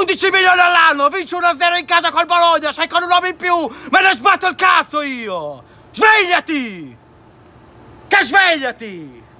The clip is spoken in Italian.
11 milioni all'anno, vince 1-0 in casa col Bologna, sei con un uomo in più, me ne sbatto il cazzo io! Svegliati! Che svegliati!